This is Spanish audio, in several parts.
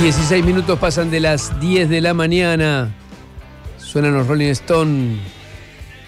16 minutos pasan de las 10 de la mañana. Suenan los Rolling Stone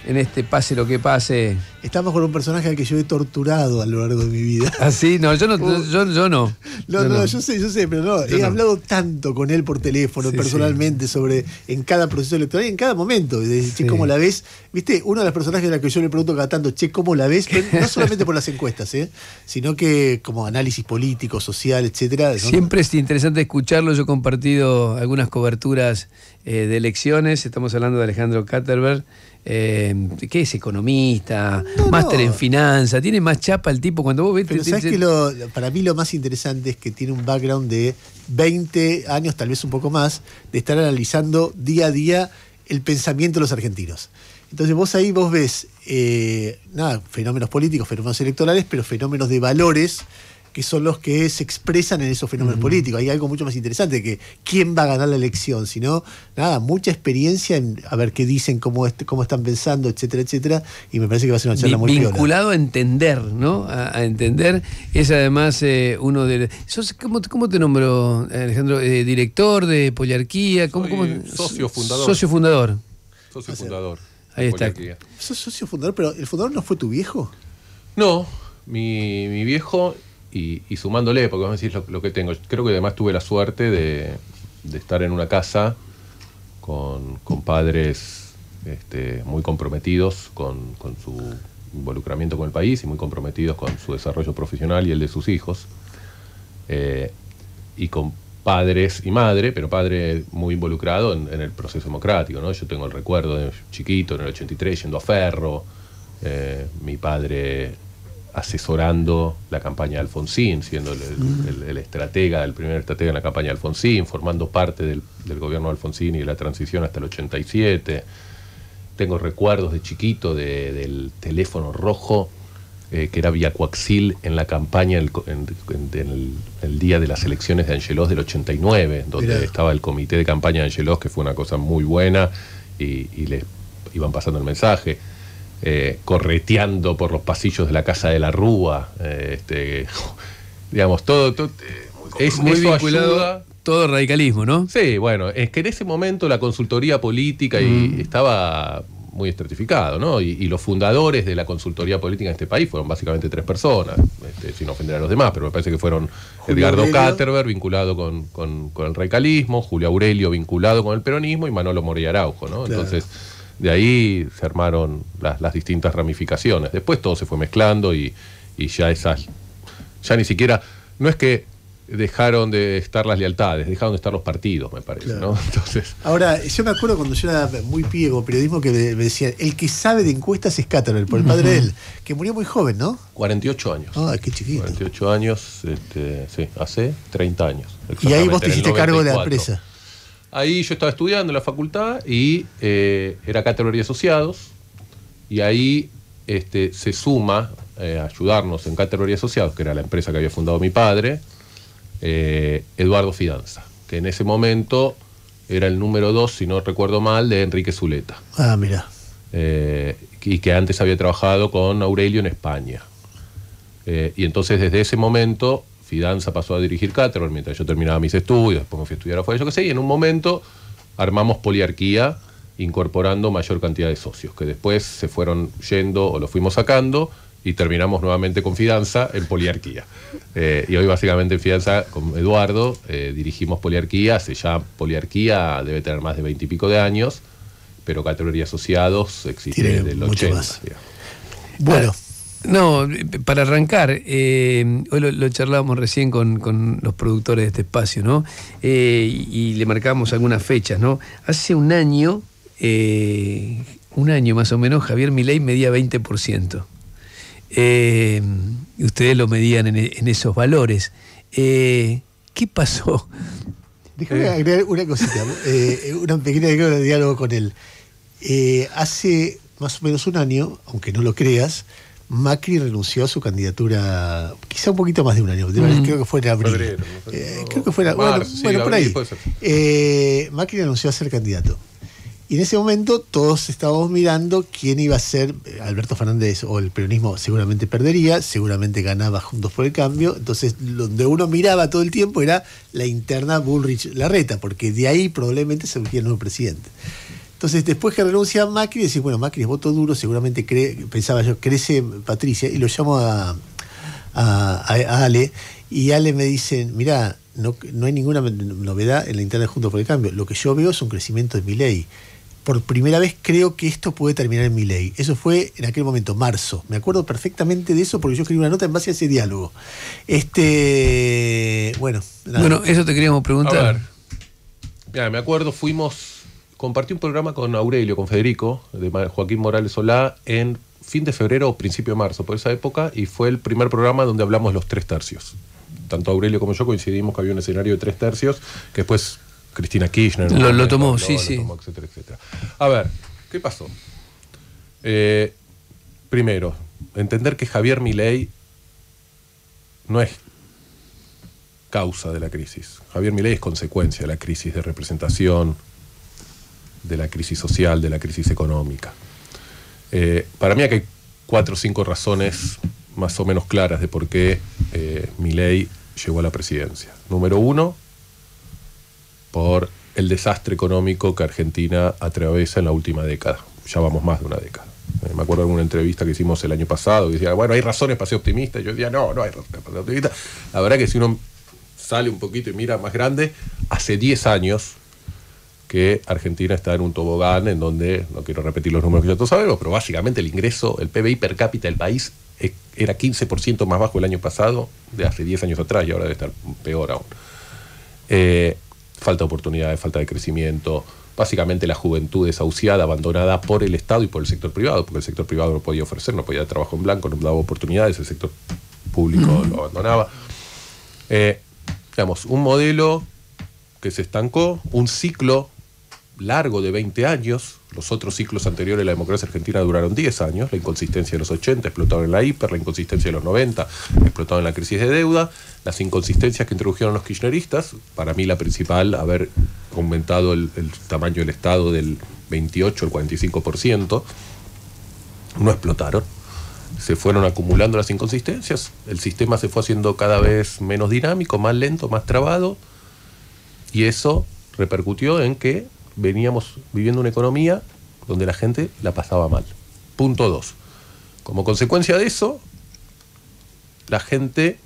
en este pase lo que pase. Estamos con un personaje al que yo he torturado a lo largo de mi vida. ¿Ah, sí? No, yo no. Uh. Yo, no. no. yo sé, yo sé, pero no. he hablado tanto con él por teléfono, personalmente, sobre en cada proceso electoral y en cada momento. che, ¿cómo la ves? Viste, uno de los personajes a la que yo le pregunto cada tanto, che, ¿cómo la ves? no solamente por las encuestas, ¿eh? sino que como análisis político, social, etcétera. Siempre es interesante escucharlo. Yo he compartido algunas coberturas eh, de elecciones. Estamos hablando de Alejandro Caterberg eh, que es economista, máster en finanzas, tiene más chapa el tipo cuando vos ves... Pero que para mí lo más interesante es que tiene un background de 20 años, tal vez un poco más, de estar analizando día a día el pensamiento de los argentinos. Entonces vos ahí vos ves, eh, nada, fenómenos políticos, fenómenos electorales, pero fenómenos de valores que son los que se expresan en esos fenómenos políticos. Hay algo mucho más interesante que quién va a ganar la elección, sino nada, mucha experiencia en a ver qué dicen, cómo, cómo están pensando, etcétera, etcétera. Y me parece que va a ser una charla muy Vinculado a entender, ¿no? A, entender. Es además eh, uno de. cómo, te nombró, Alejandro? Eh, ¿Director de Poliarquía? Socio fundador. Socio fundador. Socio fundador. Ahí está. socio fundador, pero ¿el fundador no fue tu viejo? No, mi, mi viejo y, sumándole, porque vos decís lo, lo, que tengo. Creo que además tuve la suerte de, estar en una casa con, padres este, muy comprometidos con, su involucramiento con el país y muy comprometidos con su desarrollo profesional y el de sus hijos. Eh, y con padres y madre, pero padre muy involucrado en, el proceso democrático. ¿no? Yo tengo el recuerdo de chiquito, en el 83, yendo a Ferro, eh, mi padre asesorando la campaña de Alfonsín, siendo mm. el, estratega, el primer estratega en la campaña de Alfonsín, formando parte del, gobierno de Alfonsín y de la transición hasta el 87. Tengo recuerdos de chiquito del teléfono rojo, eh, que era vía coaxil en la campaña en, el, día de las elecciones de Angelos del 89, donde estaba el comité de campaña de Angelos, que fue una cosa muy buena, y, y les iban pasando el mensaje eh, correteando por los pasillos de la casa de la Rúa, eh, este, digamos, todo, todo eh, es muy vinculado. todo Todo radicalismo, ¿no? Sí, bueno, es que en ese momento la consultoría política mm. estaba muy estratificado, ¿no? Y, los fundadores de la consultoría política en este país fueron básicamente tres personas, este, sin ofender a los demás, pero me parece que fueron Edgardo Caterver, vinculado con, el radicalismo, Julio Aurelio, vinculado con el peronismo, y Manolo Moria Araujo, ¿no? Entonces de ahí se armaron las, las, distintas ramificaciones. Después todo se fue mezclando y, ya esas, ya ni siquiera, no es que dejaron de estar las lealtades, dejaron de estar los partidos, me parece. Entonces... Ahora, yo me acuerdo cuando yo era muy piego, periodismo, que me, decían, el que sabe de encuestas es el por el padre de él, que murió muy joven, ¿no? 48 años. Ah, qué chiquito. 48 años, este, sí, hace 30 años. Y ahí vos te hiciste cargo de la empresa. Ahí yo estaba estudiando en la facultad y eh, era categoría asociados. Y ahí este, se suma a eh, ayudarnos en categoría asociados, que era la empresa que había fundado mi padre, eh, Eduardo Fidanza, que en ese momento era el número dos, si no recuerdo mal, de Enrique Zuleta. Ah, mira. y que antes había trabajado con Aurelio en España. y entonces desde ese momento Fidanza pasó a dirigir cátedra mientras yo terminaba mis estudios, después me fui a estudiar afuera, yo qué sé, y en un momento armamos poliarquía incorporando mayor cantidad de socios, que después se fueron yendo o los fuimos sacando y terminamos nuevamente con Fidanza en Poliarquía. Eh, y hoy básicamente en Fidanza con Eduardo eh, dirigimos Poliarquía, hace ya Poliarquía debe tener más de veintipico de años, pero categoría asociados existe desde el 80. Bueno. Ah, no, para arrancar, eh, hoy lo, charlábamos recién con, los productores de este espacio, ¿no? Eh, y, le marcábamos algunas fechas, ¿no? Hace un año, eh, un año más o menos, Javier Milei medía 20%. y ustedes lo medían en, esos valores. ¿Qué pasó? Déjame agregar una cosita, una pequeña de diálogo con él. hace más o menos un año, aunque no lo creas, Macri renunció a su candidatura, quizá un poquito más de un año, mm. creo que fue en abril. Eh, creo que fue en bueno, bueno por ahí. Eh, Macri renunció a ser candidato. Y en ese momento todos estábamos mirando quién iba a ser eh, Alberto Fernández o el peronismo seguramente perdería, seguramente ganaba Juntos por el Cambio. Entonces, donde uno miraba todo el tiempo era la interna Bullrich-Larreta, porque de ahí probablemente se surgía el nuevo presidente. Entonces, después que renuncia Macri, dice, bueno, Macri voto duro, seguramente cree, pensaba yo, crece Patricia, y lo llamo a, Ale, y Ale me dice, mira no, no, hay ninguna novedad en la Internet de Juntos por el Cambio, lo que yo veo es un crecimiento de mi ley por primera vez creo que esto puede terminar en mi ley. Eso fue en aquel momento, marzo. Me acuerdo perfectamente de eso porque yo escribí una nota en base a ese diálogo. Este, bueno. Bueno, eso te queríamos preguntar. A me acuerdo, fuimos compartí un programa con Aurelio, con Federico, de Joaquín Morales Solá, en fin de febrero o principio de marzo, por esa época, y fue el primer programa donde hablamos los tres tercios. Tanto Aurelio como yo coincidimos que había un escenario de tres tercios, que después Cristina Kirchner... Lo, tomó, sí, sí. A ver, ¿qué pasó? Eh, primero, entender que Javier Milei no es causa de la crisis. Javier Milei es consecuencia de la crisis de representación, de la crisis social, de la crisis económica. Eh, para mí hay cuatro o cinco razones más o menos claras de por qué eh, mi Milei llegó a la presidencia. Número uno, por el desastre económico que Argentina atraviesa en la última década. Ya vamos más de una década. Eh, me acuerdo de una entrevista que hicimos el año pasado y decía, bueno, hay razones para ser optimista. yo decía, no, no hay razones para ser optimista. La verdad que si uno sale un poquito y mira más grande, hace 10 años que Argentina está en un tobogán en donde, no quiero repetir los números que ya todos sabemos, pero básicamente el ingreso, el PBI per cápita del país era 15% más bajo el año pasado de hace 10 años atrás y ahora debe estar peor aún. Eh, falta de oportunidades, falta de crecimiento, básicamente la juventud desahuciada, abandonada por el Estado y por el sector privado, porque el sector privado no podía ofrecer, no podía dar trabajo en blanco, no daba oportunidades, el sector público lo abandonaba. Eh, digamos, un modelo que se estancó, un ciclo largo de 20 años. Los otros ciclos anteriores de la democracia argentina duraron 10 años. La inconsistencia de los 80, explotó en la hiper, la inconsistencia de los 90, explotó en la crisis de deuda, las inconsistencias que introdujeron los kirchneristas, para mí la principal, haber aumentado el, el tamaño del Estado del 28 al 45%, no explotaron. Se fueron acumulando las inconsistencias, el sistema se fue haciendo cada vez menos dinámico, más lento, más trabado, y eso repercutió en que veníamos viviendo una economía donde la gente la pasaba mal. Punto dos. Como consecuencia de eso, la gente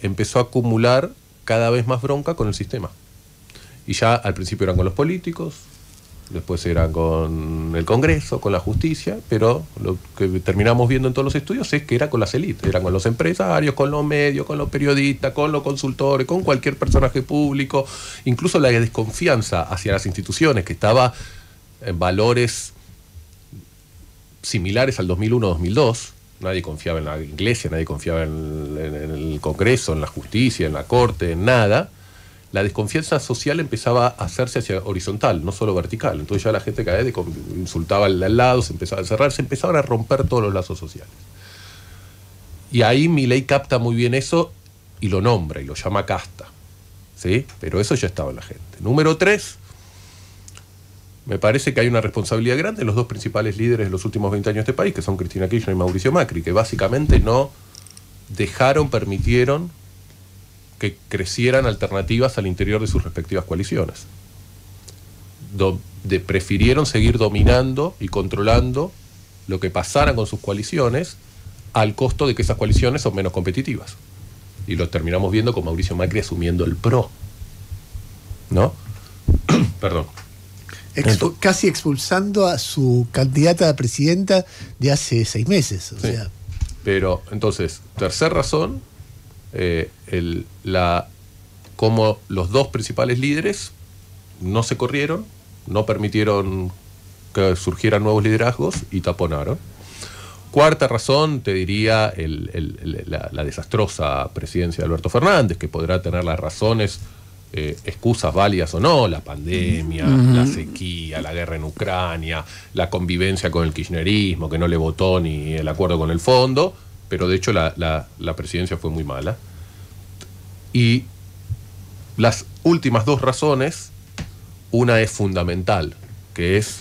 empezó a acumular cada vez más bronca con el sistema. Y ya al principio eran con los políticos, después eran con el Congreso, con la justicia, pero lo que terminamos viendo en todos los estudios es que era con las élites, eran con los empresarios, con los medios, con los periodistas, con los consultores, con cualquier personaje público, incluso la desconfianza hacia las instituciones que estaba en valores similares al 2001-2002. Nadie confiaba en la iglesia, nadie confiaba en el Congreso, en la justicia, en la corte, en nada la desconfianza social empezaba a hacerse hacia horizontal, no solo vertical. Entonces ya la gente cada vez insultaba al, lado, se empezaba a cerrar, se empezaban a romper todos los lazos sociales. Y ahí mi ley capta muy bien eso y lo nombra y lo llama casta. ¿Sí? Pero eso ya estaba en la gente. Número tres, me parece que hay una responsabilidad grande en los dos principales líderes de los últimos 20 años de este país, que son Cristina Kirchner y Mauricio Macri, que básicamente no dejaron, permitieron que crecieran alternativas al interior de sus respectivas coaliciones. Donde prefirieron seguir dominando y controlando lo que pasara con sus coaliciones al costo de que esas coaliciones son menos competitivas. Y lo terminamos viendo con Mauricio Macri asumiendo el PRO. ¿No? Perdón. casi expulsando a su candidata a presidenta de hace seis meses. Pero entonces, tercera razón, eh, el, cómo los dos principales líderes no se corrieron, no permitieron que surgieran nuevos liderazgos y taponaron. Cuarta razón, te diría la, desastrosa presidencia de Alberto Fernández, que podrá tener las razones, eh, excusas válidas o no, la pandemia, la sequía, la guerra en Ucrania, la convivencia con el kirchnerismo, que no le votó ni el acuerdo con el fondo, pero de hecho la, presidencia fue muy mala. Y las últimas dos razones, una es fundamental, que es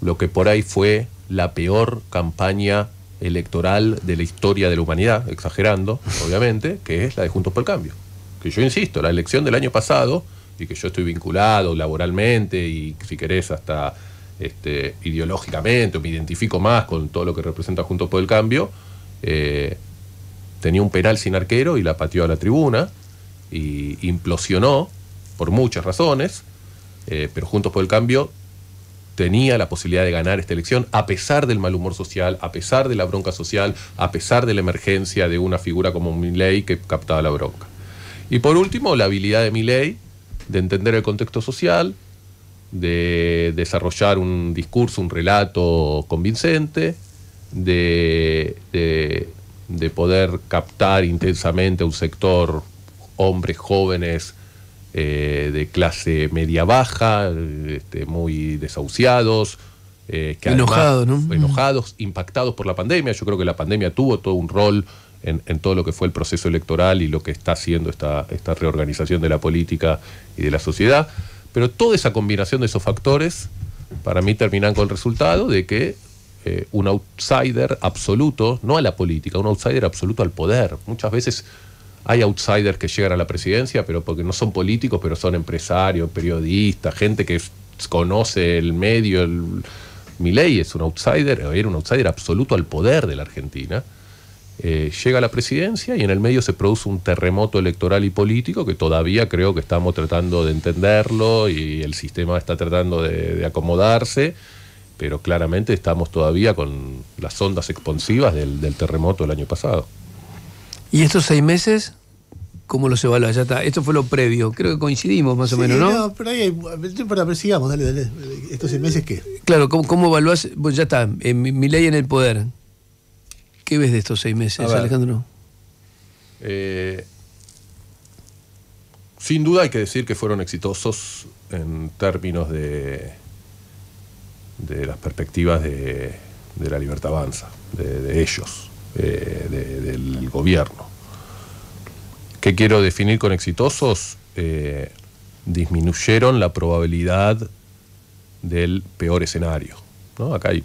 lo que por ahí fue la peor campaña electoral de la historia de la humanidad, exagerando, obviamente, que es la de Juntos por el Cambio. Que yo insisto, la elección del año pasado, y que yo estoy vinculado laboralmente y si querés hasta este, ideológicamente, me identifico más con todo lo que representa Juntos por el Cambio, eh, tenía un penal sin arquero y la pateó a la tribuna y implosionó por muchas razones, eh, pero Juntos por el Cambio tenía la posibilidad de ganar esta elección a pesar del mal humor social, a pesar de la bronca social, a pesar de la emergencia de una figura como Milley que captaba la bronca. Y por último, la habilidad de Milley de entender el contexto social, de desarrollar un discurso, un relato convincente, de, de, poder captar intensamente a un sector, hombres jóvenes eh, de clase media-baja, este, muy desahuciados. Eh, que Enojados, impactados por la pandemia. Yo creo que la pandemia tuvo todo un rol en, todo lo que fue el proceso electoral y lo que está haciendo esta, esta reorganización de la política y de la sociedad. Pero toda esa combinación de esos factores, para mí, terminan con el resultado de que eh, un outsider absoluto, no a la política, un outsider absoluto al poder. Muchas veces hay outsiders que llegan a la presidencia, pero porque no son políticos, pero son empresarios, periodistas, gente que conoce el medio. El... Milei es un outsider, era un outsider absoluto al poder de la Argentina. Eh, llega a la presidencia y en el medio se produce un terremoto electoral y político que todavía creo que estamos tratando de entenderlo y el sistema está tratando de acomodarse pero claramente estamos todavía con las ondas expansivas del, terremoto del año pasado. ¿Y estos seis meses? ¿Cómo los evalúa? Ya está. Esto fue lo previo. Creo que coincidimos más o menos, ¿no? pero ahí para sigamos, dale, dale. ¿Estos seis meses qué? Claro, ¿cómo, cómo evaluás? Pues ya está, eh, mi, ley en el poder. ¿Qué ves de estos seis meses, Alejandro? Eh, sin duda hay que decir que fueron exitosos en términos de de las perspectivas de, la libertad avanza, de, ellos, eh, del gobierno. ¿Qué quiero definir con exitosos? Eh, disminuyeron la probabilidad del peor escenario. ¿no? Acá hay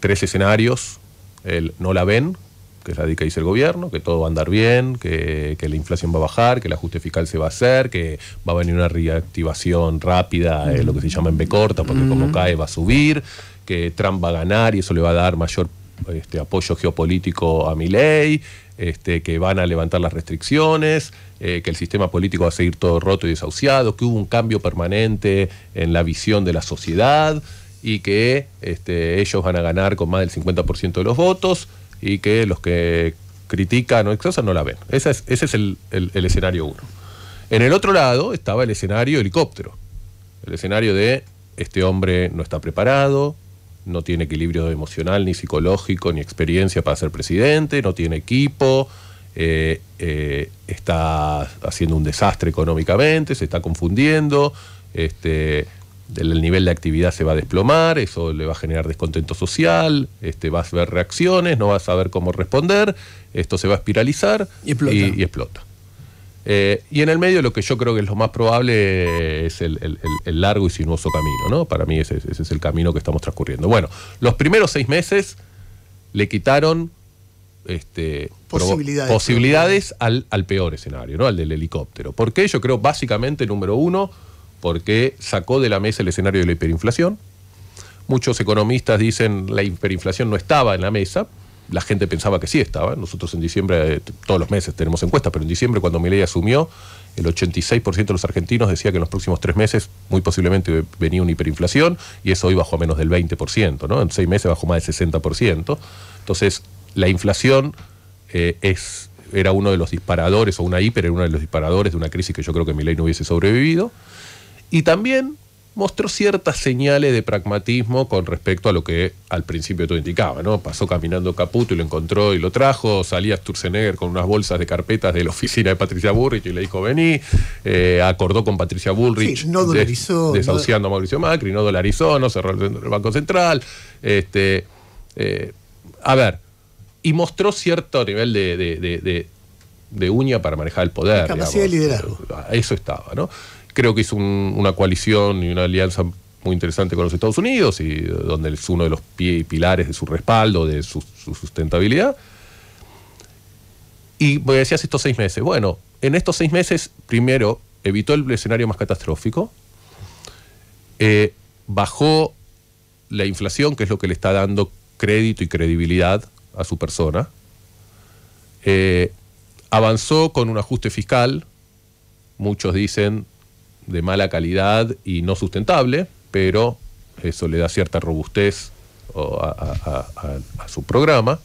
tres escenarios, el no la ven, que es la que dice el gobierno, que todo va a andar bien, que, la inflación va a bajar, que el ajuste fiscal se va a hacer, que va a venir una reactivación rápida, eh, lo que se llama en B corta, porque como cae va a subir, que Trump va a ganar y eso le va a dar mayor este, apoyo geopolítico a mi este, que van a levantar las restricciones, eh, que el sistema político va a seguir todo roto y desahuciado, que hubo un cambio permanente en la visión de la sociedad y que este, ellos van a ganar con más del 50% de los votos y que los que critican o exosan no la ven. Ese es, el, escenario uno. En el otro lado estaba el escenario helicóptero, el escenario de este hombre no está preparado, no tiene equilibrio emocional, ni psicológico, ni experiencia para ser presidente, no tiene equipo, eh, eh, está haciendo un desastre económicamente, se está confundiendo, este, el nivel de actividad se va a desplomar, eso le va a generar descontento social, este, vas a ver reacciones, no vas a saber cómo responder, esto se va a espiralizar y explota. Eh, y, en el medio lo que yo creo que es lo más probable es el, largo y sinuoso camino, ¿no? Para mí ese, es el camino que estamos transcurriendo. Bueno, los primeros seis meses le quitaron este, posibilidades, al, peor escenario, ¿no? Al del helicóptero. Porque Yo creo básicamente, número uno, porque sacó de la mesa el escenario de la hiperinflación. Muchos economistas dicen la hiperinflación no estaba en la mesa, la gente pensaba que sí estaba. Nosotros en diciembre, eh, todos los meses tenemos encuestas, pero en diciembre cuando Milei asumió, el 86% de los argentinos decía que en los próximos tres meses muy posiblemente venía una hiperinflación y eso hoy bajó a menos del 20%, ¿no? En seis meses bajó más del 60%. Entonces, la inflación eh, es, era uno de los disparadores, o una hiper era uno de los disparadores de una crisis que yo creo que Milei no hubiese sobrevivido. Y también mostró ciertas señales de pragmatismo con respecto a lo que al principio todo indicaba, ¿no? Pasó caminando Caputo y lo encontró y lo trajo, salía Sturzenegger con unas bolsas de carpetas de la oficina de Patricia Bullrich y le dijo vení, eh, acordó con Patricia Bullrich desahuciando a Mauricio Macri, no dolarizó, no cerró el, Banco Central, este, eh, a ver, y mostró cierto nivel de, uña para manejar el poder. La capacidad de liderazgo. Eso estaba, ¿no? creo que hizo una coalición y una alianza muy interesante con los Estados Unidos, y donde es uno de los pilares de su respaldo, de su, sustentabilidad. Y me hace estos seis meses. Bueno, en estos seis meses, primero, evitó el escenario más catastrófico, eh, bajó la inflación, que es lo que le está dando crédito y credibilidad a su persona, eh, avanzó con un ajuste fiscal, muchos dicen de mala calidad y no sustentable, pero eso le da cierta robustez a, su programa.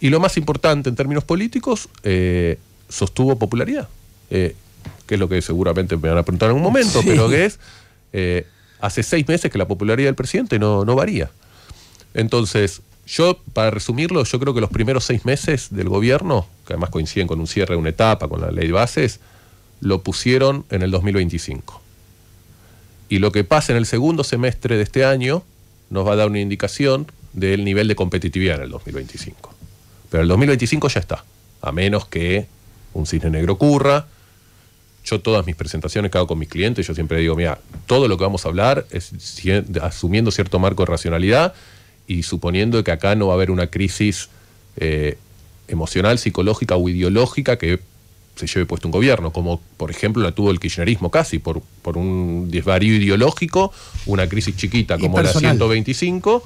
Y lo más importante en términos políticos, eh, sostuvo popularidad, eh, que es lo que seguramente me van a preguntar en un momento, pero que es, eh, hace seis meses que la popularidad del presidente no, no varía. Entonces, yo, para resumirlo, yo creo que los primeros seis meses del gobierno, que además coinciden con un cierre de una etapa, con la ley de bases, lo pusieron en el 2025. Y lo que pasa en el segundo semestre de este año nos va a dar una indicación del nivel de competitividad en el 2025. Pero el 2025 ya está, a menos que un cisne negro ocurra. Yo todas mis presentaciones que hago con mis clientes, yo siempre digo, mira, todo lo que vamos a hablar es asumiendo cierto marco de racionalidad y suponiendo que acá no va a haber una crisis eh, emocional, psicológica o ideológica que se lleve puesto un gobierno, como por ejemplo la tuvo el kirchnerismo casi, por, por un desvarío ideológico, una crisis chiquita como la 125,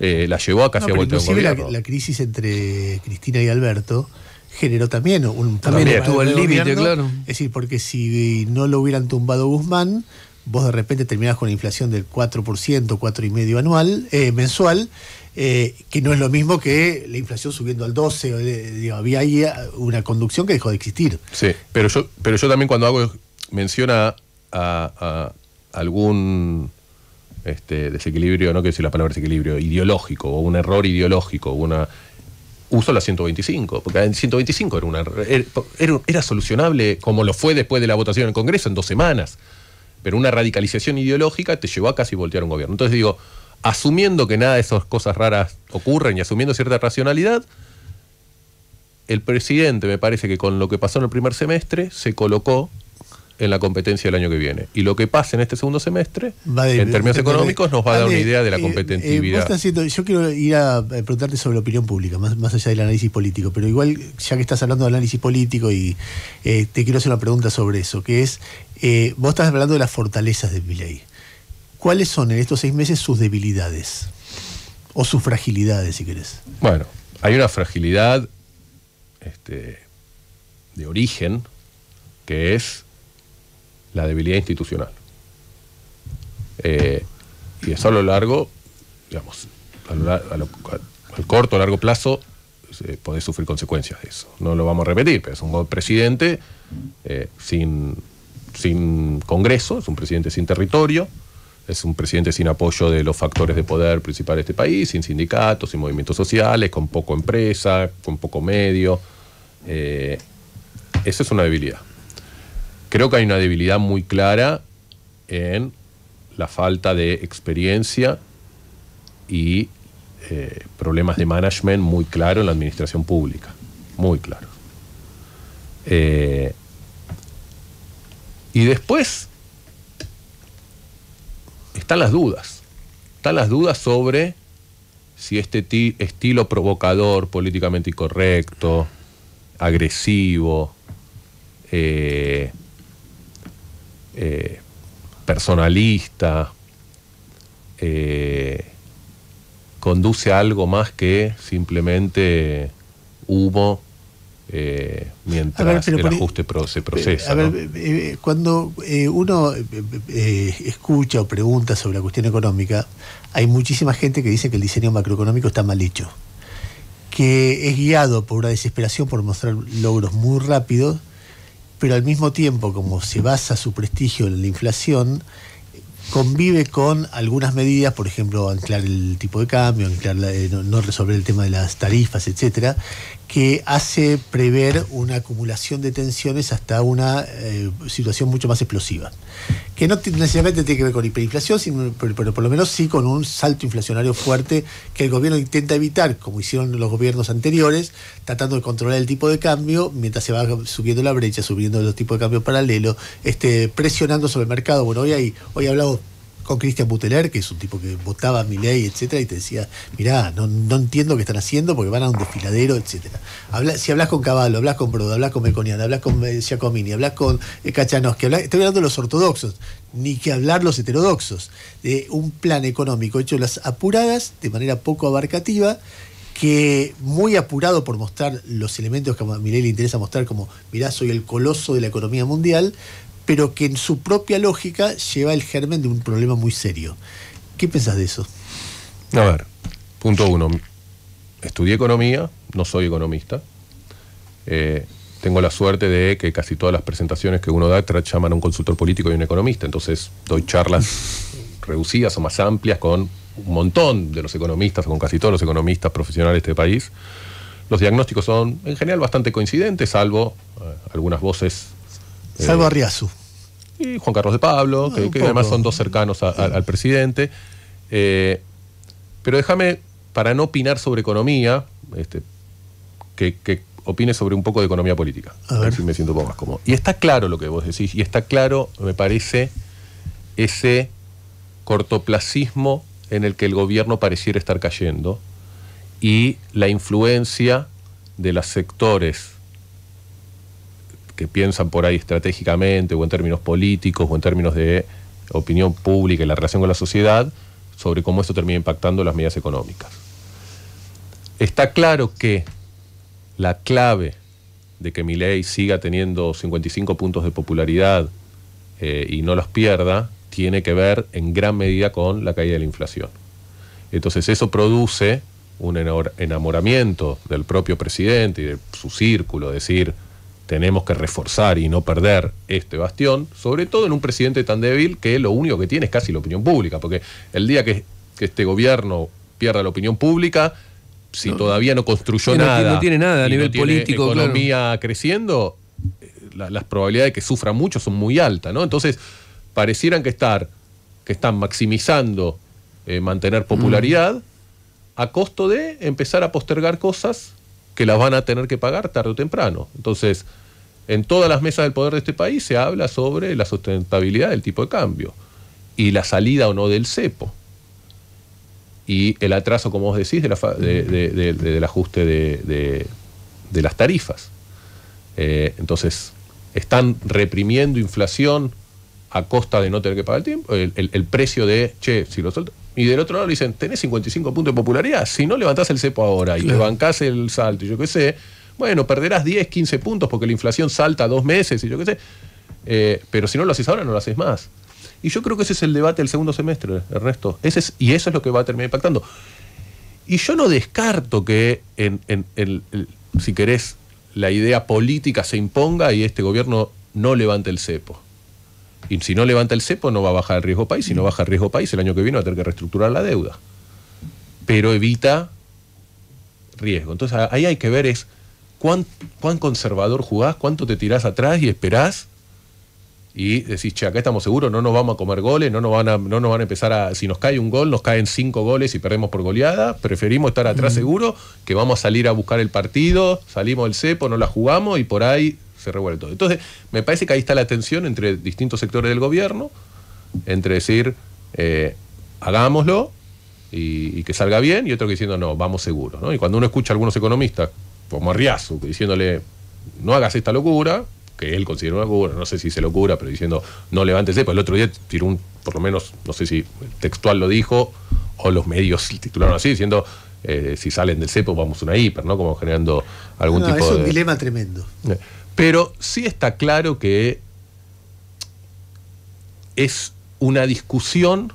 eh, la llevó a casi a vuelta un gobierno. La, crisis entre Cristina y Alberto generó también un También estuvo el límite, claro. Es decir, porque si no lo hubieran tumbado Guzmán, vos de repente terminás con la inflación del 4%, 4,5% anual, eh, mensual, eh, que no es lo mismo que la inflación subiendo al 12. Eh, había ahí ah, una conducción que dejó de existir. Sí, pero yo, pero yo también cuando hago menciona a, algún este, desequilibrio, no quiero decir la palabra desequilibrio, ideológico, o un error ideológico, una uso la 125, porque en 125 era, una, er, era, era, solucionable como lo fue después de la votación en el Congreso en dos semanas, pero una radicalización ideológica te llevó a casi voltear un gobierno. Entonces digo, asumiendo que nada de esas cosas raras ocurren y asumiendo cierta racionalidad, el presidente me parece que con lo que pasó en el primer semestre se colocó en la competencia del año que viene. Y lo que pase en este segundo semestre, en términos eh, eh, económicos, nos va a dar una idea de la eh, competitividad. yo quiero ir a preguntarte sobre la opinión pública, más, allá del análisis político, pero igual, ya que estás hablando del análisis político, y te quiero hacer una pregunta sobre eso, que es, vos estás hablando de las fortalezas de Milei. ¿Cuáles son en estos seis meses sus debilidades? O sus fragilidades, si querés. Bueno, hay una fragilidad este, de origen que es la debilidad institucional. Eh, y eso a lo largo, digamos, a lo, al corto o largo plazo, puede podés sufrir consecuencias de eso. No lo vamos a repetir, pero es un presidente eh, sin, sin Congreso, es un presidente sin territorio, es un presidente sin apoyo de los factores de poder principales de este país, sin sindicatos, sin movimientos sociales, con poco empresa, con poco medio. Eh, esa es una debilidad. Creo que hay una debilidad muy clara en la falta de experiencia y eh, problemas de management muy claro en la administración pública. Muy claro. Eh, y después están las dudas. Están las dudas sobre si este estilo provocador, políticamente incorrecto, agresivo, eh, eh, personalista, eh, conduce a algo más que simplemente humo eh, mientras el ajuste se procesa. cuando uno escucha o pregunta sobre la cuestión económica, hay muchísima gente que dice que el diseño macroeconómico está mal hecho, que es guiado por una desesperación por mostrar logros muy rápidos, pero al mismo tiempo, como se basa su prestigio en la inflación, convive con algunas medidas, por ejemplo, anclar el tipo de cambio, anclar eh, no, no, resolver el tema de las tarifas, etcétera, que hace prever una acumulación de tensiones hasta una eh, situación mucho más explosiva. Que no necesariamente tiene que ver con hiperinflación, sino, pero, por lo menos sí con un salto inflacionario fuerte que el gobierno intenta evitar, como hicieron los gobiernos anteriores, tratando de controlar el tipo de cambio mientras se va subiendo la brecha, subiendo los tipos de cambio paralelo, este, presionando sobre el mercado. Bueno, hoy, hay, hoy con Cristian Buteler, que es un tipo que votaba a mi ley, etcétera, y te decía, mirá, no, entiendo qué están haciendo porque van a un desfiladero, etcétera. si hablas con Caballo, hablas con Brodo, hablas con Melconian, hablas con eh, Giacomini, hablas con cachanos. Eh, que estoy hablando de los ortodoxos, ni que hablar los heterodoxos, de un plan económico hecho las apuradas, de manera poco abarcativa, que muy apurado por mostrar los elementos que a Milei le interesa mostrar, como mirá, soy el coloso de la economía mundial, pero que en su propia lógica lleva el germen de un problema muy serio. ¿Qué pensás de eso? A ver, punto uno. Estudié economía, no soy economista. Eh, tengo la suerte de que casi todas las presentaciones que uno da llaman a un consultor político y un economista. Entonces doy charlas reducidas o más amplias con un montón de los economistas, con casi todos los economistas profesionales de este país. Los diagnósticos son en general bastante coincidentes, salvo eh, algunas voces eh, Salvo eh, Y Juan Carlos de Pablo, ah, que, además son dos cercanos al presidente. Eh, pero déjame, para no opinar sobre economía, este, que, opine sobre un poco de economía política. A ver. Si me siento poco más Y está claro lo que vos decís, y está claro, me parece, ese cortoplacismo en el que el gobierno pareciera estar cayendo y la influencia de los sectores que piensan por ahí estratégicamente o en términos políticos o en términos de opinión pública y la relación con la sociedad sobre cómo esto termina impactando las medidas económicas. Está claro que la clave de que mi ley siga teniendo 55 puntos de popularidad eh, y no los pierda tiene que ver en gran medida con la caída de la inflación. Entonces eso produce un enamoramiento del propio presidente y de su círculo, decir, tenemos que reforzar y no perder este bastión, sobre todo en un presidente tan débil que lo único que tiene es casi la opinión pública, porque el día que, este gobierno pierda la opinión pública, si todavía no construyó nada, no tiene nada a nivel no tiene político, economía creciendo, las probabilidades de que sufra mucho son muy altas, ¿no? Entonces parecieran que estar que están maximizando eh, mantener popularidad mm. a costo de empezar a postergar cosas que las van a tener que pagar tarde o temprano. Entonces, en todas las mesas del poder de este país se habla sobre la sustentabilidad del tipo de cambio y la salida o no del cepo y el atraso, como vos decís, de del ajuste de, las tarifas. Eh, entonces, están reprimiendo inflación a costa de no tener que pagar el, tiempo, el, el precio de, che, si lo suelto, y del otro lado dicen, tenés 55 puntos de popularidad. Si no levantás el cepo ahora y le el salto, y yo qué sé, bueno, perderás 10, 15 puntos porque la inflación salta dos meses y yo qué sé. Eh, pero si no lo haces ahora, no lo haces más. Y yo creo que ese es el debate del segundo semestre, Ernesto. Ese y eso es lo que va a terminar impactando. Y yo no descarto que, en, si querés, la idea política se imponga y este gobierno no levante el cepo. Y si no levanta el cepo, no va a bajar el riesgo país. Si no baja el riesgo país, el año que viene va a tener que reestructurar la deuda. Pero evita riesgo. Entonces ahí hay que ver es cuán, cuán conservador jugás, cuánto te tirás atrás y esperás. Y decís, che, acá estamos seguros, no nos vamos a comer goles, no nos van a, no nos van a empezar a. Si nos cae un gol, nos caen cinco goles y perdemos por goleada. Preferimos estar atrás seguro, que vamos a salir a buscar el partido, salimos del cepo, no la jugamos y por ahí entonces, me parece que ahí está la tensión entre distintos sectores del gobierno, entre decir, eh, hagámoslo y, que salga bien, y otro que diciendo, no, vamos seguros. ¿no? Y cuando uno escucha a algunos economistas, como Arriazu, diciéndole, no hagas esta locura, que él considera una locura, no sé si se locura, pero diciendo, no levántese, pues el otro día tiró un, por lo menos, no sé si textual lo dijo, o los medios titularon así, diciendo, eh, si salen del cepo vamos a una hiper, ¿no? Como generando algún tipo de... Es un dilema tremendo. Eh, pero sí está claro que es una discusión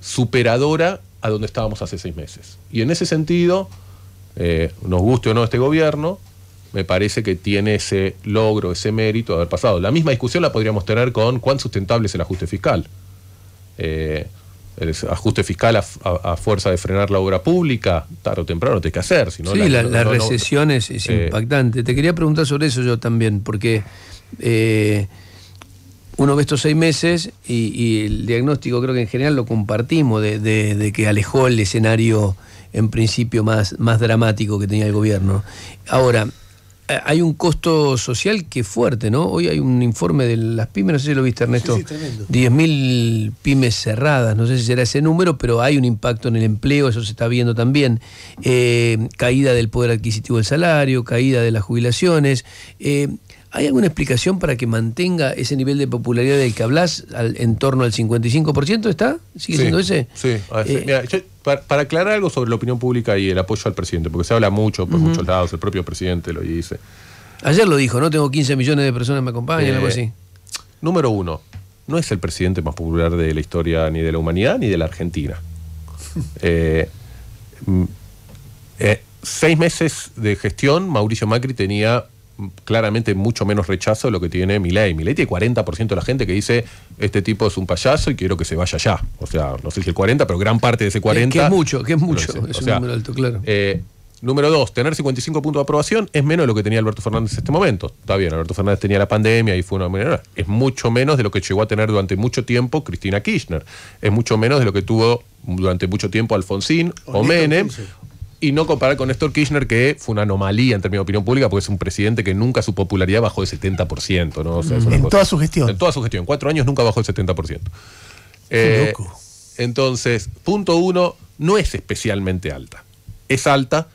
superadora a donde estábamos hace seis meses. Y en ese sentido, eh, nos guste o no este gobierno, me parece que tiene ese logro, ese mérito de haber pasado. La misma discusión la podríamos tener con cuán sustentable es el ajuste fiscal. Eh, el ajuste fiscal a, fuerza de frenar la obra pública, tarde o temprano te que hacer. sí, la, recesión es, eh, impactante. Te quería preguntar sobre eso yo también, porque eh, uno ve estos seis meses y, el diagnóstico creo que en general lo compartimos, de, de, que alejó el escenario en principio más, más dramático que tenía el gobierno. Ahora, eh, hay un costo social que es fuerte, ¿no? Hoy hay un informe de las pymes, no sé si lo viste Ernesto, 10.000 pymes cerradas, no sé si será ese número, pero hay un impacto en el empleo, eso se está viendo también, eh, caída del poder adquisitivo del salario, caída de las jubilaciones. Eh, ¿Hay alguna explicación para que mantenga ese nivel de popularidad del que hablas en torno al 55%? ¿Está? ¿Sigue siendo ese? Sí. Eh, para, aclarar algo sobre la opinión pública y el apoyo al presidente, porque se habla mucho por muchos lados, el propio presidente lo dice. Ayer lo dijo, ¿no? Tengo 15 millones de personas que me acompañan, algo eh, así. Número uno, no es el presidente más popular de la historia ni de la humanidad ni de la Argentina. Eh, mm, seis meses de gestión, Mauricio Macri tenía claramente mucho menos rechazo de lo que tiene Milei. Milei tiene 40% de la gente que dice, este tipo es un payaso y quiero que se vaya ya. O sea, no sé si el 40, pero gran parte de ese 40... Que, es mucho, que es mucho, es un número alto, claro. Eh, número dos, tener 55 puntos de aprobación es menos de lo que tenía Alberto Fernández en este momento. Está bien, Alberto Fernández tenía la pandemia y fue una manera. Es mucho menos de lo que llegó a tener durante mucho tiempo Cristina Kirchner. Es mucho menos de lo que tuvo durante mucho tiempo Alfonsín o, Menem y no comparar con Néstor Kirchner, que fue una anomalía en términos de opinión pública, porque es un presidente que nunca su popularidad bajó de 70%. en toda su gestión. En toda su gestión. cuatro años nunca bajó el 70%. Eh, entonces, punto uno, no es especialmente alta. Es alta,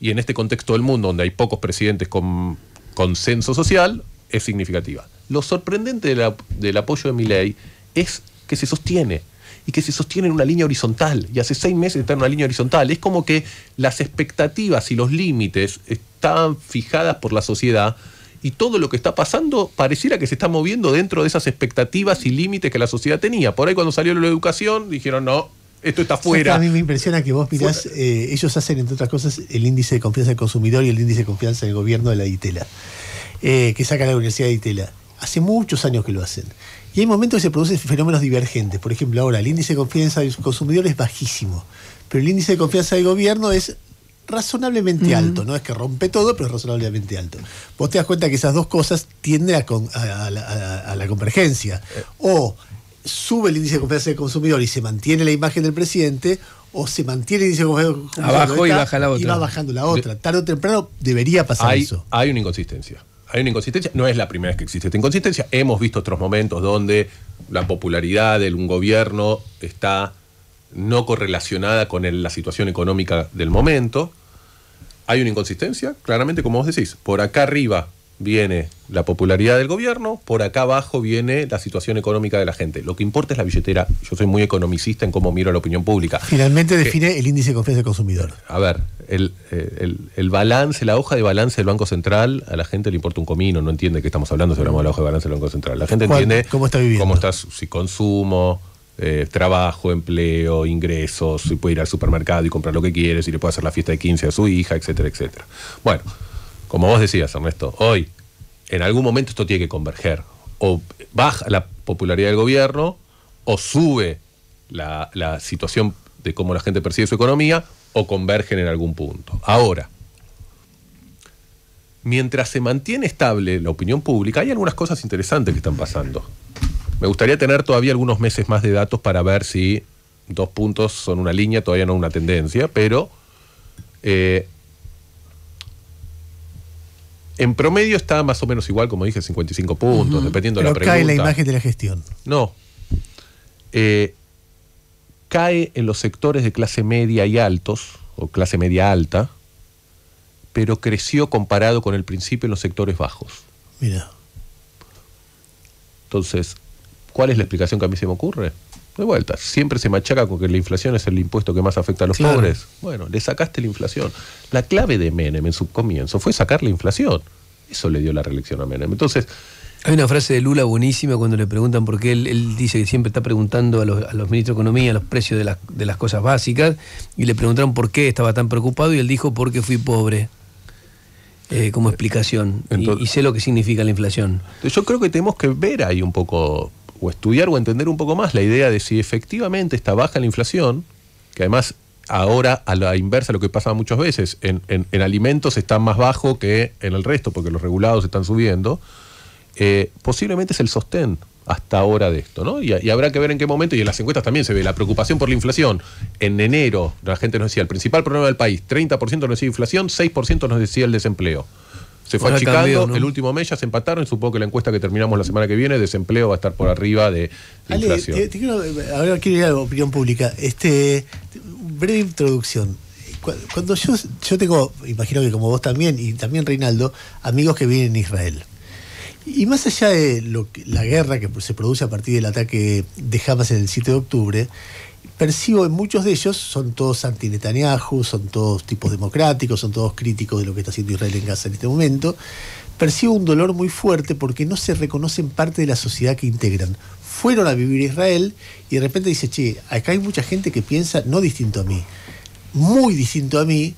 y en este contexto del mundo, donde hay pocos presidentes con consenso social, es significativa. Lo sorprendente del apoyo de mi es que se sostiene y que se sostiene en una línea horizontal. Y hace seis meses está en una línea horizontal. Es como que las expectativas y los límites están fijadas por la sociedad y todo lo que está pasando pareciera que se está moviendo dentro de esas expectativas y límites que la sociedad tenía. Por ahí cuando salió la educación dijeron, no, esto está fuera. A mí me impresiona que vos mirás, eh, ellos hacen, entre otras cosas, el índice de confianza del consumidor y el índice de confianza del gobierno de la ITELA, eh, que saca la Universidad de ITELA. Hace muchos años que lo hacen. Y hay momentos que se producen fenómenos divergentes. Por ejemplo, ahora el índice de confianza del consumidor es bajísimo, pero el índice de confianza del gobierno es razonablemente alto. No es que rompe todo, pero es razonablemente alto. Vos te das cuenta que esas dos cosas tienden a, la convergencia. O sube el índice de confianza del consumidor y se mantiene la imagen del presidente, o se mantiene el índice de confianza del Abajo y baja la otra. Y va bajando la otra. Tarde o temprano debería pasar eso. Hay una inconsistencia hay una inconsistencia. No es la primera vez que existe esta inconsistencia. Hemos visto otros momentos donde la popularidad de un gobierno está no correlacionada con la situación económica del momento. Hay una inconsistencia, claramente, como vos decís. Por acá arriba viene la popularidad del gobierno, por acá abajo viene la situación económica de la gente. Lo que importa es la billetera. Yo soy muy economicista en cómo miro la opinión pública. Finalmente eh, define el índice de confianza del consumidor. A ver, eh, el, balance, la hoja de balance del Banco Central, a la gente le importa un comino, no entiende qué estamos hablando si hablamos de la hoja de balance del Banco Central. La gente entiende cómo está viviendo. Cómo su si consumo, eh, trabajo, empleo, ingresos, si puede ir al supermercado y comprar lo que quiere, si le puede hacer la fiesta de 15 a su hija, etcétera, etcétera. Bueno como vos decías, Ernesto, hoy, en algún momento esto tiene que converger. O baja la popularidad del gobierno, o sube la, situación de cómo la gente percibe su economía, o convergen en algún punto. Ahora, mientras se mantiene estable la opinión pública, hay algunas cosas interesantes que están pasando. Me gustaría tener todavía algunos meses más de datos para ver si dos puntos son una línea, todavía no una tendencia, pero eh, en promedio está más o menos igual, como dije, 55 puntos, dependiendo de la pregunta. cae la imagen de la gestión. No. Eh, cae en los sectores de clase media y altos, o clase media alta, pero creció comparado con el principio en los sectores bajos. Mira. Entonces, ¿cuál es la explicación que a mí se me ocurre? De vuelta, siempre se machaca con que la inflación es el impuesto que más afecta a los pobres. Bueno, le sacaste la inflación. La clave de Menem en su comienzo fue sacar la inflación. Eso le dio la reelección a Menem. Entonces, hay una frase de Lula buenísima cuando le preguntan, por qué. él dice que siempre está preguntando a los, ministros de Economía los precios de las, de las, cosas básicas, y le preguntaron por qué estaba tan preocupado, y él dijo, porque fui pobre, eh, como explicación, y, sé lo que significa la inflación. Yo creo que tenemos que ver ahí un poco o estudiar o entender un poco más la idea de si efectivamente está baja la inflación, que además ahora a la inversa lo que pasa muchas veces, en, alimentos está más bajo que en el resto, porque los regulados están subiendo, eh, posiblemente es el sostén hasta ahora de esto, ¿no? Y, y, habrá que ver en qué momento, y en las encuestas también se ve la preocupación por la inflación. En enero la gente nos decía, el principal problema del país, 30% nos decía inflación, 6% nos decía el desempleo se fue achicando. El último mes ya se empataron. Supongo que la encuesta que terminamos la semana que viene, desempleo va a estar por arriba de, Ale, inflación. Eh, ahora quiero ir a la opinión pública. Este, breve introducción. Cuando yo, yo tengo, imagino que como vos también, y también Reinaldo, amigos que vienen en Israel. Y más allá de lo la guerra que se produce a partir del ataque de Hamas en el 7 de octubre, percibo en muchos de ellos, son todos anti son todos tipos democráticos, son todos críticos de lo que está haciendo Israel en Gaza en este momento, percibo un dolor muy fuerte porque no se reconocen parte de la sociedad que integran. Fueron a vivir Israel y de repente dice, che, acá hay mucha gente que piensa no distinto a mí, muy distinto a mí,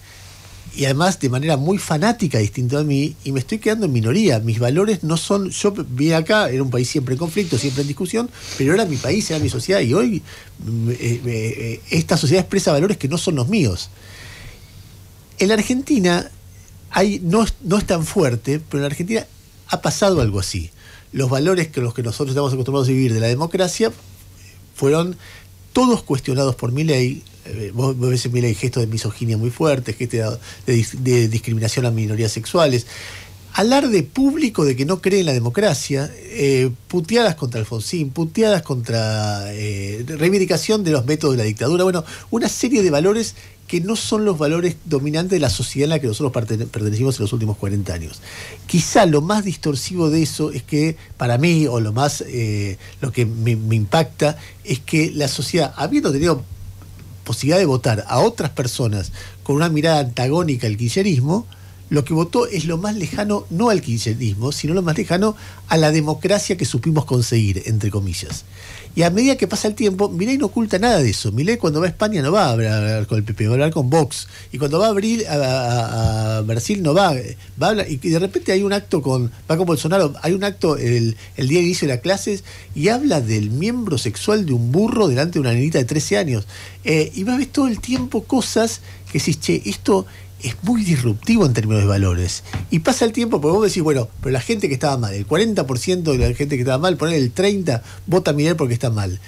y además de manera muy fanática, distinto a mí, y me estoy quedando en minoría. Mis valores no son. Yo vine acá, era un país siempre en conflicto, siempre en discusión, pero era mi país, era mi sociedad, y hoy mm, eh, eh, esta sociedad expresa valores que no son los míos. En la Argentina, hay, no, no es tan fuerte, pero en la Argentina ha pasado algo así. Los valores que los que nosotros estamos acostumbrados a vivir de la democracia fueron todos cuestionados por mi ley, eh, vos, veces ves mira, hay gestos de misoginia muy fuertes, gestos de, discriminación a minorías sexuales. Alarde público de que no cree en la democracia, eh, puteadas contra Alfonsín, puteadas contra eh, reivindicación de los métodos de la dictadura, bueno, una serie de valores que no son los valores dominantes de la sociedad en la que nosotros pertenecimos en los últimos 40 años. Quizá lo más distorsivo de eso es que, para mí, o lo más, eh, lo que me impacta, es que la sociedad, habiendo tenido posibilidad de votar a otras personas con una mirada antagónica al kirchnerismo, lo que votó es lo más lejano no al kirchnerismo, sino lo más lejano a la democracia que supimos conseguir, entre comillas. Y a medida que pasa el tiempo, Milei no oculta nada de eso. Milei cuando va a España no va a hablar con el PP, va a hablar con Vox. Y cuando va a, a, Brasil no va, va a hablar. Y de repente hay un acto con, va con Bolsonaro, hay un acto el, el día que inicio las clases y habla del miembro sexual de un burro delante de una nenita de 13 años. Eh, y va a ver todo el tiempo cosas que decís, che, esto es muy disruptivo en términos de valores. Y pasa el tiempo, porque vos decís, bueno, pero la gente que estaba mal, el 40% de la gente que estaba mal, poner el 30%, vota a Miguel porque está mal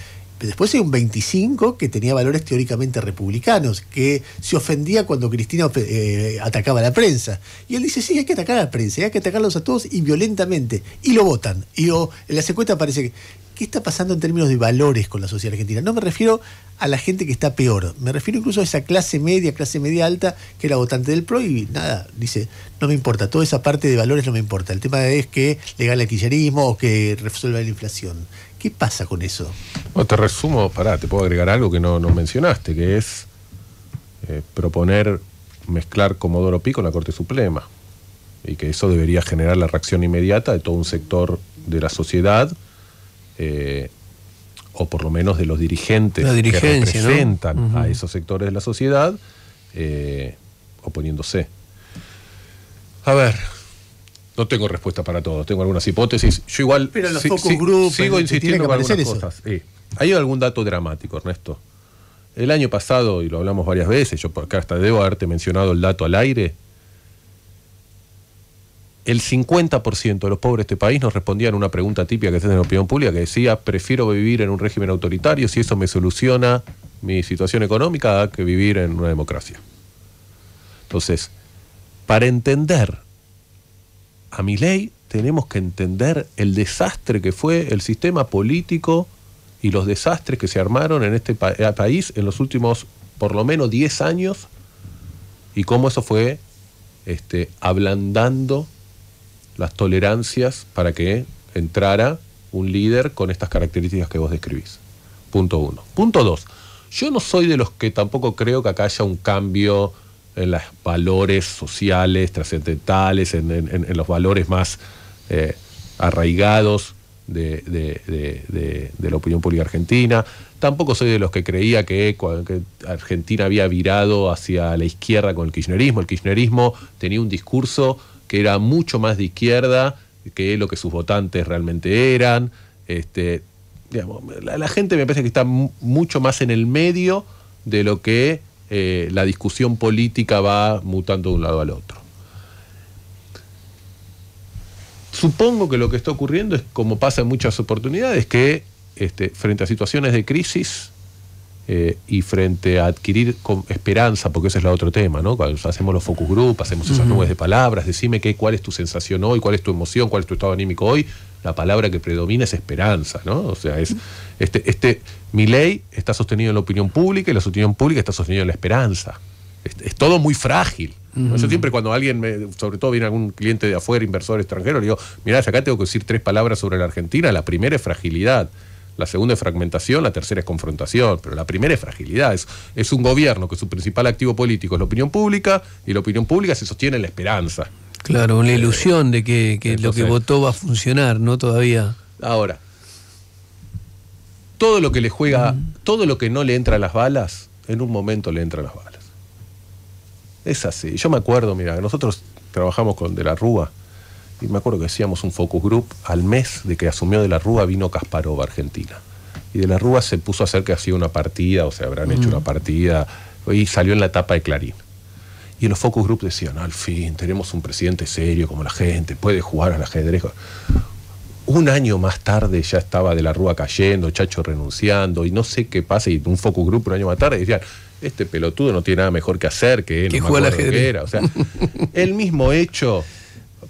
después hay un 25 que tenía valores teóricamente republicanos, que se ofendía cuando Cristina eh, atacaba a la prensa. Y él dice, sí, hay que atacar a la prensa, hay que atacarlos a todos y violentamente. Y lo votan. Y en la secuestra parece ¿Qué está pasando en términos de valores con la sociedad argentina? No me refiero a la gente que está peor, me refiero incluso a esa clase media, clase media alta, que era votante del PRO y nada, dice, no me importa, toda esa parte de valores no me importa. El tema es que le legal el kirchnerismo o que resuelva la inflación. ¿Qué pasa con eso? te resumo, pará, te puedo agregar algo que no, no mencionaste, que es eh, proponer mezclar Comodoro Pi con la Corte Suprema. Y que eso debería generar la reacción inmediata de todo un sector de la sociedad, eh, o por lo menos de los dirigentes que representan a esos sectores de la sociedad, eh, oponiéndose. A ver, no tengo respuesta para todo. tengo algunas hipótesis. Yo igual sigo insistiendo en algunas cosas. Hay algún dato dramático, Ernesto. El año pasado, y lo hablamos varias veces, yo por acá hasta debo haberte mencionado el dato al aire, el 50% de los pobres de este país nos respondían a una pregunta típica que se en la opinión pública que decía, prefiero vivir en un régimen autoritario si eso me soluciona mi situación económica que vivir en una democracia. Entonces, para entender a mi ley tenemos que entender el desastre que fue el sistema político y los desastres que se armaron en este eh, país en los últimos por lo menos 10 años y cómo eso fue este, ablandando las tolerancias para que entrara un líder con estas características que vos describís. Punto uno. Punto dos. Yo no soy de los que tampoco creo que acá haya un cambio en los valores sociales, trascendentales, en, los valores más eh, arraigados de, la opinión pública argentina. Tampoco soy de los que creía que, Argentina había virado hacia la izquierda con el kirchnerismo. El kirchnerismo tenía un discurso que era mucho más de izquierda que lo que sus votantes realmente eran. Este, la gente me parece que está mucho más en el medio de lo que eh, la discusión política va mutando de un lado al otro. Supongo que lo que está ocurriendo es, como pasa en muchas oportunidades, que este, frente a situaciones de crisis eh, y frente a adquirir esperanza, porque ese es el otro tema, ¿no? Cuando hacemos los focus group, hacemos esas nubes de palabras, decime qué, cuál es tu sensación hoy, cuál es tu emoción, cuál es tu estado anímico hoy, la palabra que predomina es esperanza, ¿no? O sea, es este, este mi ley está sostenido en la opinión pública y la opinión pública está sostenida en la esperanza. Es, todo muy frágil. Yo siempre cuando alguien, me, sobre todo viene algún cliente de afuera, inversor extranjero, le digo, mirá, acá tengo que decir tres palabras sobre la Argentina. La primera es fragilidad. La segunda es fragmentación, la tercera es confrontación, pero la primera es fragilidad. Es, es, un gobierno que su principal activo político es la opinión pública y la opinión pública se sostiene en la esperanza. Claro, una eh, ilusión de que, lo que votó va a funcionar, ¿no? Todavía. Ahora, todo lo que le juega, todo lo que no le entra a las balas, en un momento le entra a las balas. Es así. Yo me acuerdo, mira, nosotros trabajamos con De la Rúa y me acuerdo que hacíamos un focus group al mes de que asumió De la Rúa vino Kasparov a Argentina. Y De la Rúa se puso a hacer que hacía una partida, o sea, habrán hecho una partida, y salió en la etapa de Clarín. Y los focus group decían, al fin, tenemos un presidente serio como la gente, puede jugar al ajedrez. Un año más tarde ya estaba de la Rúa cayendo, Chacho renunciando, y no sé qué pasa, y un focus group un año más tarde decían, este pelotudo no tiene nada mejor que hacer que él, no juega al ajedrez? el mismo hecho,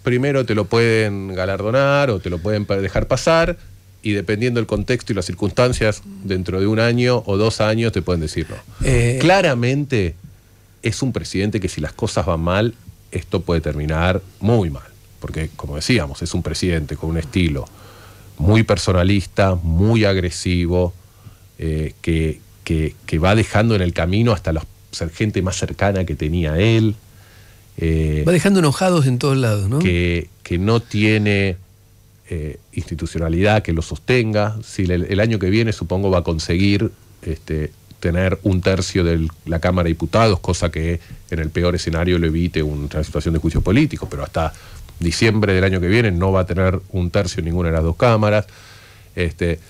primero te lo pueden galardonar o te lo pueden dejar pasar, y dependiendo del contexto y las circunstancias, dentro de un año o dos años te pueden decirlo. Eh, Claramente es un presidente que si las cosas van mal, esto puede terminar muy mal. Porque, como decíamos, es un presidente con un estilo muy personalista, muy agresivo, eh, que, va dejando en el camino hasta la gente más cercana que tenía él. Eh, va dejando enojados en todos lados, ¿no? Que, no tiene eh, institucionalidad que lo sostenga. Si el, el, año que viene, supongo, va a conseguir este, tener un tercio de la Cámara de Diputados, cosa que en el peor escenario lo evite una situación de juicio político, pero hasta diciembre del año que viene no va a tener un tercio en ninguna de las dos cámaras. Este,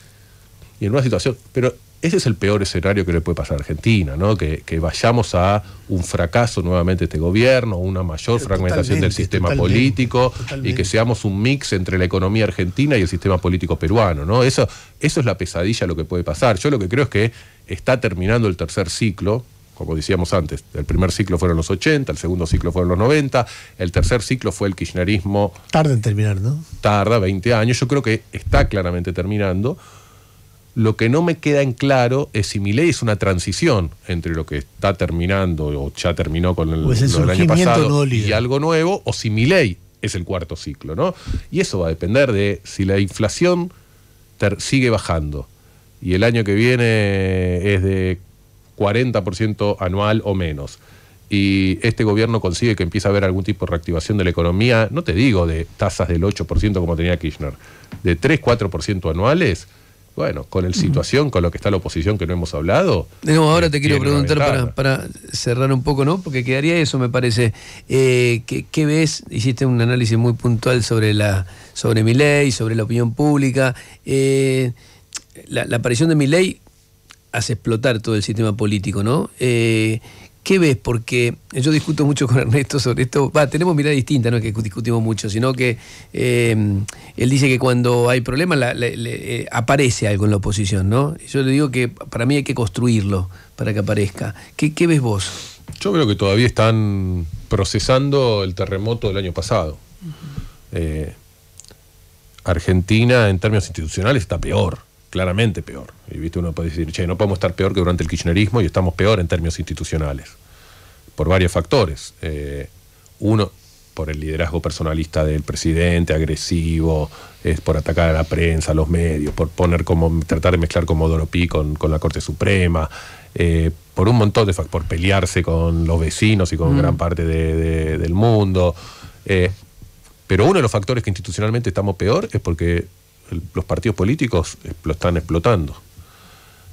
y en una situación, pero ese es el peor escenario que le puede pasar a Argentina, ¿no? Que, vayamos a un fracaso nuevamente de este gobierno, una mayor fragmentación del sistema político y que seamos un mix entre la economía argentina y el sistema político peruano, ¿no? Eso, eso es la pesadilla lo que puede pasar. Yo lo que creo es que está terminando el tercer ciclo, como decíamos antes, el primer ciclo fueron los 80, el segundo ciclo fueron los 90, el tercer ciclo fue el kirchnerismo. Tarda en terminar, ¿no? Tarda 20 años, yo creo que está claramente terminando. Lo que no me queda en claro es si mi ley es una transición entre lo que está terminando o ya terminó con el, año pasado y algo nuevo, o si mi ley es el cuarto ciclo, ¿no? Y eso va a depender de si la inflación sigue bajando y el año que viene es de 40% anual o menos y este gobierno consigue que empiece a haber algún tipo de reactivación de la economía, no te digo de tasas del 8% como tenía Kirchner, de 3-4% anuales, bueno, con el situación, con lo que está la oposición que no hemos hablado. No, ahora te eh, quiero preguntar para, cerrar un poco, ¿no? Porque quedaría eso, me parece. Eh, ¿qué, ves? Hiciste un análisis muy puntual sobre la sobre mi ley, sobre la opinión pública. Eh, la, aparición de mi ley hace explotar todo el sistema político, ¿no? ¿Qué ves? Porque yo discuto mucho con Ernesto sobre esto. tenemos mirada distinta, no es que discutimos mucho, sino que eh, él dice que cuando hay problemas eh, aparece algo en la oposición, ¿no? Yo le digo que para mí hay que construirlo para que aparezca. ¿Qué, ves vos? Yo creo que todavía están procesando el terremoto del año pasado. Eh, Argentina, en términos institucionales, está peor claramente peor. Y viste, uno puede decir, che, no podemos estar peor que durante el kirchnerismo y estamos peor en términos institucionales, por varios factores. Eh, uno, por el liderazgo personalista del presidente, agresivo, es por atacar a la prensa, a los medios, por poner como, tratar de mezclar como Doropí con, la Corte Suprema, eh, por un montón de factores, por pelearse con los vecinos y con mm. gran parte del mundo. Eh, pero uno de los factores que institucionalmente estamos peor es porque los partidos políticos lo están explotando.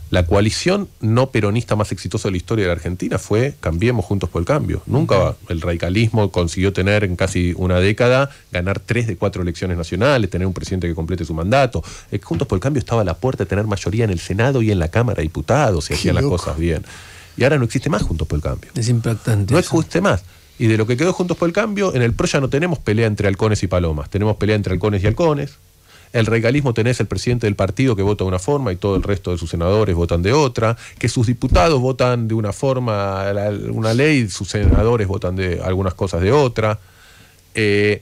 La coalición no peronista más exitosa de la historia de la Argentina fue Cambiemos Juntos por el Cambio. Nunca el radicalismo consiguió tener en casi una década, ganar tres de cuatro elecciones nacionales, tener un presidente que complete su mandato. Eh, Juntos por el Cambio estaba a la puerta de tener mayoría en el Senado y en la Cámara de Diputados, si hacían las cosas bien. Y ahora no existe más Juntos por el Cambio. Es impactante. No existe más. Y de lo que quedó Juntos por el Cambio, en el PRO ya no tenemos pelea entre halcones y palomas, tenemos pelea entre halcones y halcones, el regalismo tenés el presidente del partido que vota de una forma y todo el resto de sus senadores votan de otra, que sus diputados votan de una forma una ley, sus senadores votan de algunas cosas de otra. Eh,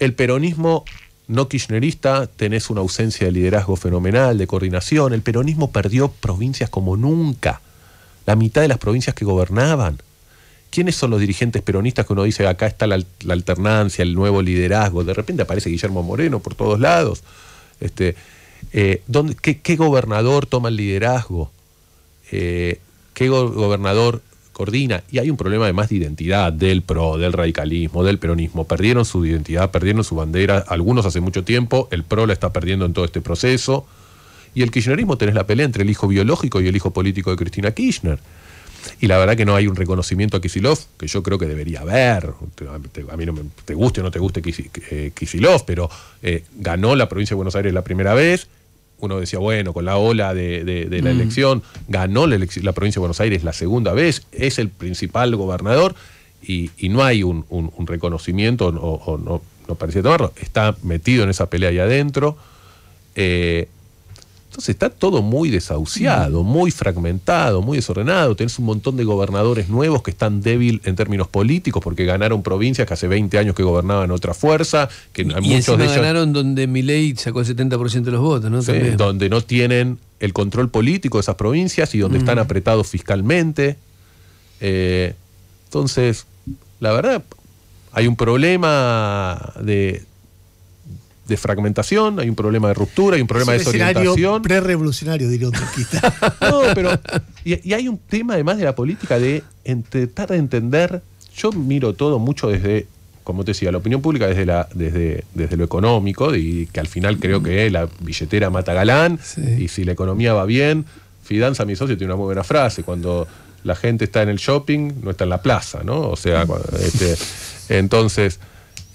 el peronismo no kirchnerista, tenés una ausencia de liderazgo fenomenal, de coordinación. El peronismo perdió provincias como nunca, la mitad de las provincias que gobernaban. ¿Quiénes son los dirigentes peronistas que uno dice acá está la, alternancia, el nuevo liderazgo? De repente aparece Guillermo Moreno por todos lados. Este, eh, qué, gobernador toma el liderazgo? Eh, ¿Qué gobernador coordina? Y hay un problema además de identidad del PRO, del radicalismo, del peronismo. Perdieron su identidad, perdieron su bandera, algunos hace mucho tiempo, el PRO la está perdiendo en todo este proceso. Y el kirchnerismo tenés la pelea entre el hijo biológico y el hijo político de Cristina Kirchner y la verdad que no hay un reconocimiento a Kisilov, que yo creo que debería haber. A mí no me te guste o no te guste eh, Kisilov, pero eh, ganó la provincia de Buenos Aires la primera vez. Uno decía, bueno, con la ola de, la mm. elección, ganó la, provincia de Buenos Aires la segunda vez, es el principal gobernador y, no hay un, reconocimiento o, no, no parecía tomarlo. Está metido en esa pelea ahí adentro. Eh, entonces está todo muy desahuciado, muy fragmentado, muy desordenado. Tenés un montón de gobernadores nuevos que están débil en términos políticos porque ganaron provincias que hace 20 años que gobernaban otra fuerza. Que muchos de ganaron donde Milei sacó el 70% de los votos, ¿no? donde no tienen el control político de esas provincias y donde están apretados fiscalmente. Eh, entonces, la verdad, hay un problema de de fragmentación, hay un problema de ruptura, hay un problema de desorientación. Pre-revolucionario, diría un No, pero. Y, hay un tema además de la política de tratar de entender. Yo miro todo mucho desde, como te decía, la opinión pública, desde, la, desde, desde lo económico, y que al final creo que la billetera mata galán, y si la economía va bien. Fidanza, mi socio, tiene una muy buena frase. Cuando la gente está en el shopping, no está en la plaza, ¿no? O sea, este, entonces,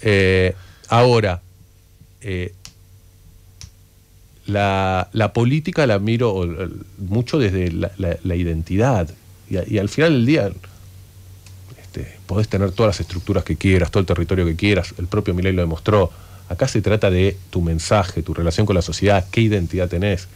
eh, ahora, eh, la, política la miro eh, mucho desde la, identidad. Y, al final del día este, podés tener todas las estructuras que quieras, todo el territorio que quieras, el propio Milei lo demostró. Acá se trata de tu mensaje, tu relación con la sociedad, qué identidad tenés.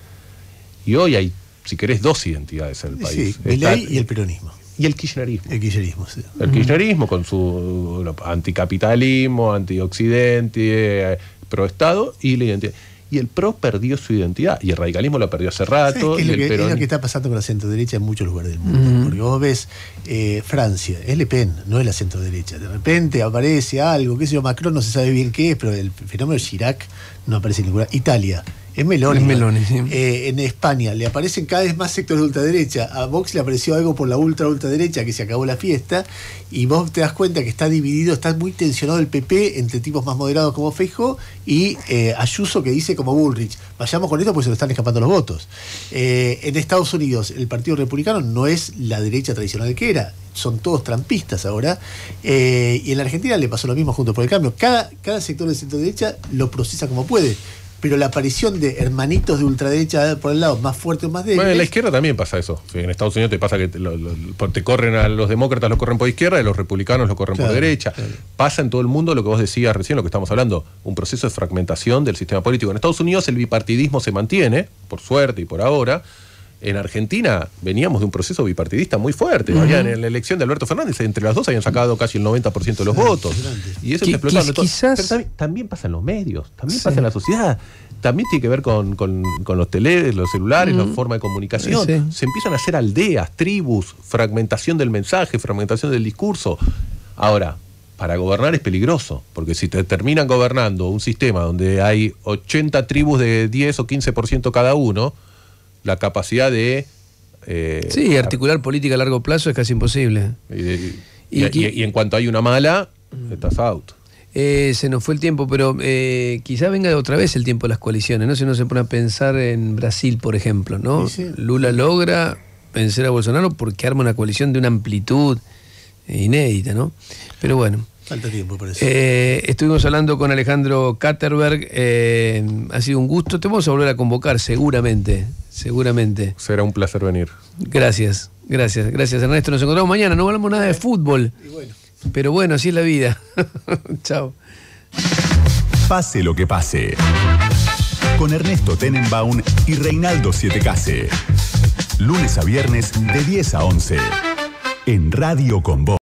Y hoy hay, si querés, dos identidades en el país. Sí, Milei y el peronismo. Y el kirchnerismo. El kirchnerismo, El kirchnerismo con su anticapitalismo, antioccidente, pro-Estado y la identidad. Y el PRO perdió su identidad, y el radicalismo la perdió hace rato. Es, lo que, está pasando con la centro-derecha en muchos lugares del mundo. Porque vos ves eh, Francia, es Le Pen, no es la centro-derecha. De repente aparece algo, qué sé yo, Macron no se sabe bien qué es, pero el fenómeno Chirac no aparece en ninguna. Italia, es melones, eh, en España le aparecen cada vez más sectores de ultraderecha. A Vox le apareció algo por la ultra ultraderecha que se acabó la fiesta y vos te das cuenta que está dividido, está muy tensionado el PP entre tipos más moderados como Feijo y eh, Ayuso que dice como Bullrich, vayamos con esto porque se le están escapando los votos. Eh, en Estados Unidos el Partido Republicano no es la derecha tradicional que era, son todos trampistas ahora. y en la Argentina le pasó lo mismo junto por el cambio. Cada, cada sector de centro derecha lo procesa como puede pero la aparición de hermanitos de ultraderecha por el lado más fuerte o más débil. Bueno, en la izquierda también pasa eso. En Estados Unidos te pasa que te, corren a los demócratas, los corren por izquierda, y los republicanos los corren por derecha. Pasa en todo el mundo lo que vos decías recién, lo que estamos hablando, un proceso de fragmentación del sistema político. En Estados Unidos el bipartidismo se mantiene, por suerte y por ahora en Argentina veníamos de un proceso bipartidista muy fuerte. en la elección de Alberto Fernández, entre las dos habían sacado casi el 90% de los votos. Y eso se Quizás... Pero también, pasan pasa en los medios, también pasa en la sociedad. También tiene que ver con, los teléfonos, los celulares, la forma de comunicación. Se empiezan a hacer aldeas, tribus, fragmentación del mensaje, fragmentación del discurso. Ahora, para gobernar es peligroso, porque si te terminan gobernando un sistema donde hay 80 tribus de 10 o 15% cada uno, la capacidad de... Eh, sí, articular política a largo plazo es casi imposible. Y, en cuanto hay una mala, estás out. Eh, se nos fue el tiempo, pero eh, quizá venga otra vez el tiempo de las coaliciones, ¿no? Si uno se pone a pensar en Brasil, por ejemplo, ¿no? Lula logra vencer a Bolsonaro porque arma una coalición de una amplitud eh, inédita, ¿no? Pero bueno. Falta tiempo, parece. Eh, estuvimos hablando con Alejandro Katterberg. Eh, ha sido un gusto. Te vamos a volver a convocar, seguramente. Seguramente. Será un placer venir. Gracias, gracias, gracias Ernesto. Nos encontramos mañana. No hablamos nada de fútbol. Y bueno. Pero bueno, así es la vida. Chao. Pase lo que pase. Con Ernesto Tenenbaum y Reinaldo Case. Lunes a viernes de 10 a 11. En Radio con